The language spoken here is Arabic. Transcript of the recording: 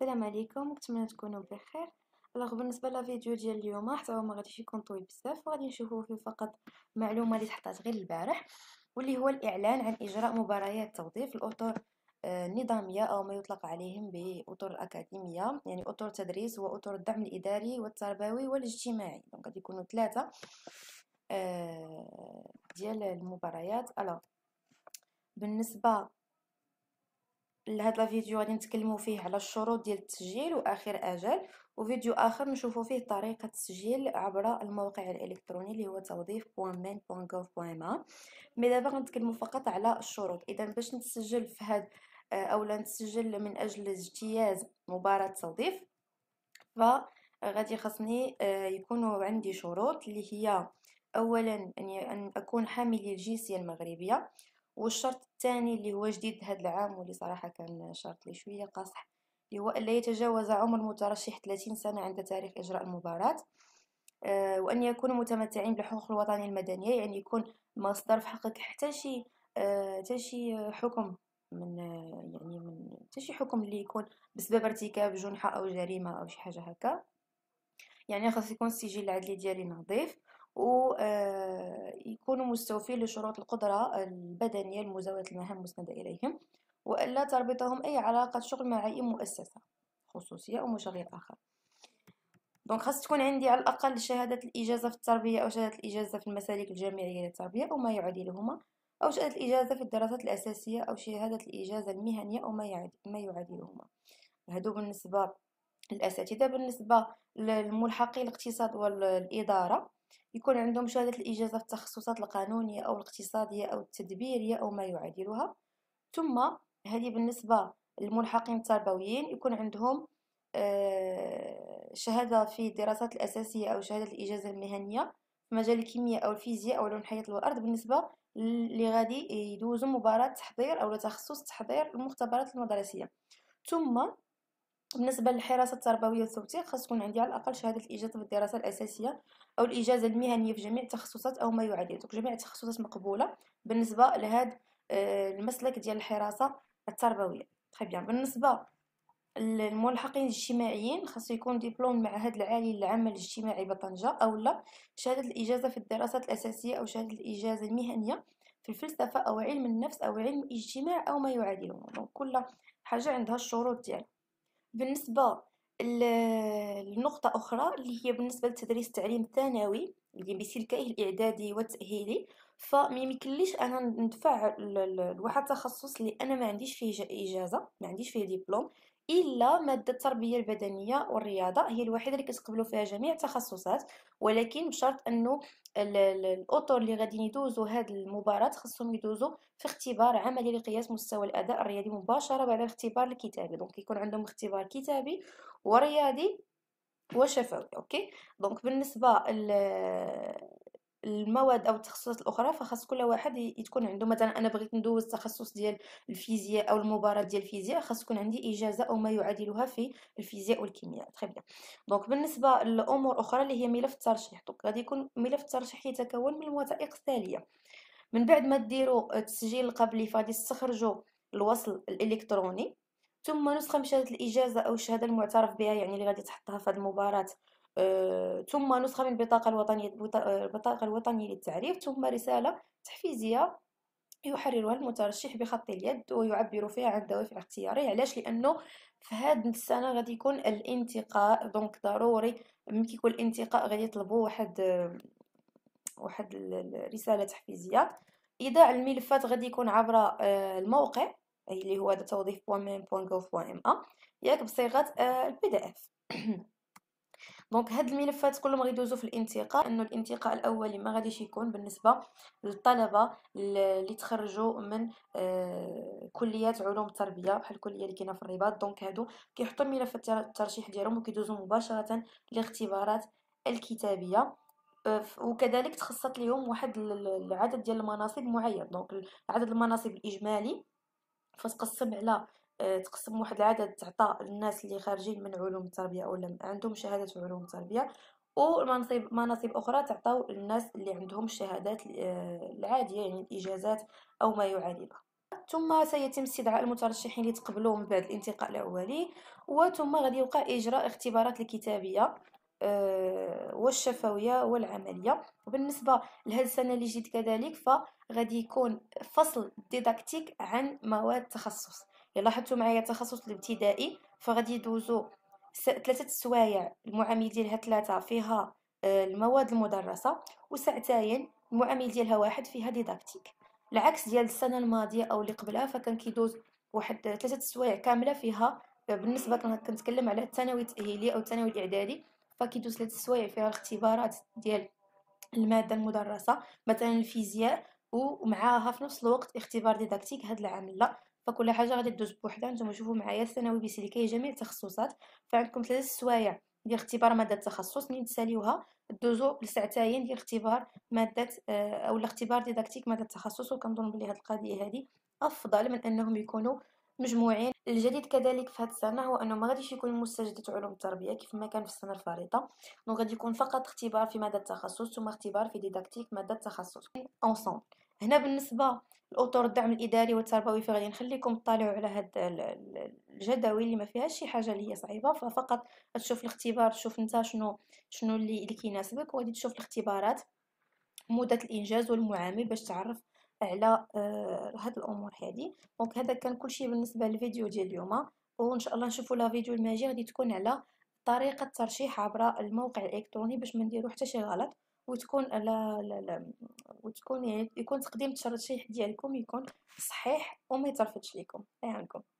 السلام عليكم نتمنى تكونوا بخير الوغ بالنسبه لفيديو ديال اليوم حتى هو ما غاديش يكون طويل بزاف وغادي نشوفوا فيه فقط معلومه اللي تحطات غير البارح واللي هو الاعلان عن اجراء مباريات توظيف الاطر النظاميه آه، او ما يطلق عليهم باطر الاكاديميه يعني اطر التدريس واطر الدعم الاداري والتربوي والاجتماعي دونك غادي يكونوا ثلاثه آه، ديال المباريات الوغ بالنسبه لهاد لا فيديو غادي نتكلموا فيه على الشروط ديال التسجيل واخر اجل وفيديو اخر نشوفوا فيه طريقه التسجيل عبر الموقع الالكتروني اللي هو توظيف.main.gov.ma مي دابا غنتكلموا فقط على الشروط اذا باش نتسجل في هاد اولا نتسجل من اجل اجتياز مباراه توظيف فغادي خاصني آه، يكونوا عندي شروط اللي هي اولا ان اكون حامل الجنسيه المغربيه والشرط الثاني اللي هو جديد هذا العام واللي صراحه كان شرط لي شويه قاصح اللي هو لا يتجاوز عمر المترشح 30 سنه عند تاريخ اجراء المباراه آه، وان يكونوا متمتعين بالحقوق الوطنيه المدنيه يعني يكون مصدر في حقك حتى شي آه، تشي حكم من يعني من حتى شي حكم اللي يكون بسبب ارتكاب جنحه او جريمه او شي حاجه هكا يعني خاص يكون السجل العدلي ديالي نظيف ويكونوا مستوفين لشروط القدرة البدنية لمزاولة المهام المسندة إليهم وألا تربطهم أي علاقة شغل مع أي مؤسسة خصوصية أو مشغل آخر دونك خاص تكون عندي على الأقل شهادة الإجازة في التربية أو شهادة الإجازة في المسالك الجامعية للتربية أو ما يعادلهما أو شهادة الإجازة في الدراسات الأساسية أو شهادة الإجازة المهنية أو ما يعادلهما هادو بالنسبة للأساتذة بالنسبة للملحقين الاقتصاد والإدارة يكون عندهم شهادة الإجازة في التخصصات القانونية أو الاقتصادية أو التدبيرية أو ما يعادلها ثم هذه بالنسبة للملحقين التربويين يكون عندهم آه، شهادة في الدراسات الأساسية أو شهادة الإجازة المهنية في مجال الكيمياء أو الفيزياء أو علوم الحياة والأرض بالنسبة اللي غادي يدوزوا مباراة تحضير أو تخصص تحضير المختبرات المدرسية ثم بالنسبه للحراسه التربويه والتوثيق خاص تكون عندي على الاقل شهاده الاجازه في الدراسه الاساسيه او الاجازه المهنيه في جميع التخصصات او ما يعادل دونك جميع التخصصات مقبوله بالنسبه لهذا آه، المسلك ديال الحراسه التربويه تخي بيان بالنسبه الملحقين الاجتماعيين خاصو يكون دبلوم المعهد العالي للعمل الاجتماعي بطنجة او لا شهادة الإجازة في الدراسات الأساسية أو شهادة الإجازة المهنية في الفلسفة أو علم النفس أو علم الاجتماع أو ما يعادله دونك كل حاجة عندها الشروط ديالها يعني. بالنسبه لنقطه اخرى اللي هي بالنسبه لتدريس التعليم الثانوي اللي بسلكيه الاعدادي والتاهيلي فما يمكنليش انا ندفع لواحد التخصص اللي انا ما عنديش فيه اجازه ما عنديش فيه ديبلوم إلا مادة التربية البدنية والرياضة هي الوحيدة اللي كتقبلوا فيها جميع التخصصات ولكن بشرط أنه الأطر اللي غادي يدوزوا هذه المباراة خصهم يدوزوا في اختبار عملي لقياس مستوى الأداء الرياضي مباشرة بعد الاختبار الكتابي دونك يكون عندهم اختبار كتابي ورياضي وشفوي اوكي دونك بالنسبه ل المواد او التخصصات الاخرى فخاص كل واحد يكون عنده مثلا انا بغيت ندوز التخصص ديال الفيزياء او المباراه ديال الفيزياء خاص تكون عندي اجازه او ما يعادلها في الفيزياء والكيمياء تري بيان دونك بالنسبه للامور اخرى اللي هي ملف الترشيح دونك غادي يكون ملف الترشيح يتكون من الوثائق التاليه من بعد ما ديروا التسجيل القبلي فغادي تستخرجوا الوصل الالكتروني ثم نسخه من شهاده الاجازه او الشهاده المعترف بها يعني اللي غادي تحطها في هذه المباراه آه، ثم نسخة من البطاقة الوطنية البطاقة آه، الوطنية للتعريف ثم رسالة تحفيزية يحررها المترشح بخط اليد ويعبر فيها عن دوافع اختياره علاش لانه في هاد السنه غادي يكون الانتقاء دونك ضروري ملي كيكون الانتقاء غادي يطلبوا واحد آه، واحد الرساله تحفيزيه ايداع الملفات غادي يكون عبر الموقع اللي هو توظيف.gov.ma ياك بصيغه البي دي اف دونك هاد الملفات كلهم غيدوزو في الانتقاء انه الانتقاء الاولي ما غاديش يكون بالنسبه للطلبه اللي تخرجوا من آه، كليات علوم التربيه بحال الكليه اللي كاينه في الرباط دونك هادو كيحطوا الملف الترشيح ديالهم وكيدوزوا مباشره لاختبارات الكتابيه آه، وكذلك تخصصت لهم واحد العدد ديال المناصب معين دونك عدد المناصب الاجمالي فتقسم على آه، تقسم واحد العدد تعطى للناس اللي خارجين من علوم التربيه اولا عندهم شهاده في علوم التربيه ومناصب مناصب اخرى تعطاو للناس اللي عندهم الشهادات آه، العاديه يعني الاجازات او ما يعادلها ثم سيتم استدعاء المترشحين اللي تقبلوا من بعد الانتقاء الاولي وثم غادي يوقع اجراء اختبارات الكتابيه آه، والشفويه والعمليه وبالنسبه لهذه السنه اللي جيت كذلك فغادي يكون فصل ديداكتيك عن مواد تخصص لاحظتوا معايا التخصص الابتدائي فغادي يدوزو ثلاثه السوايع المعامل ديالها ثلاثه فيها آه، المواد المدرسه وساعتين المعامل ديالها واحد فيها ديداكتيك العكس ديال السنه الماضيه او اللي قبلها فكان كيدوز واحد ثلاثه آه، السوايع كامله فيها آه، بالنسبه كنتكلم على الثانوي التاهيلي او الثانوي الاعدادي فكيدوز ثلاثه السوايع فيها الاختبارات ديال الماده المدرسه مثلا الفيزياء ومعاها في نفس الوقت اختبار ديداكتيك هاد العام لا فكل حاجه غادي دوز بوحدها نتوما شوفوا معايا الثانوي بي كاين جميع التخصصات فعندكم ثلاث سوايع ديال اختبار ماده التخصص منين تساليوها دوزو لساعتين ديال اختبار ماده آه، او الاختبار ديداكتيك ماده التخصص وكنظن بلي هاد القضيه هادي افضل من انهم يكونوا مجموعين الجديد كذلك في هذه السنه هو انه ما غاديش يكون مستجدات علوم التربيه كيف ما كان في السنه الفريضه دونك غادي يكون فقط اختبار في ماده التخصص ثم اختبار في ديداكتيك ماده التخصص اونصومبل هنا بالنسبه الاطر الدعم الاداري والتربوي فغادي نخليكم تطالعوا على هاد الجداول اللي ما فيهاش شي حاجه اللي هي صعيبه ففقط تشوف الاختبار تشوف انت شنو شنو اللي اللي كيناسبك وغادي تشوف الاختبارات مده الانجاز والمعامل باش تعرف على آه هاد الامور هادي دونك هذا كان كلشي بالنسبه للفيديو ديال اليوم وان شاء الله نشوفوا لا فيديو الماجي غادي تكون على طريقه ترشيح عبر الموقع الالكتروني باش ما نديرو حتى شي غلط وتكون لا لا لا وتكون يعني يكون تقديم الترشيح ديالكم يكون صحيح وما يترفضش ليكم الله يعاونكم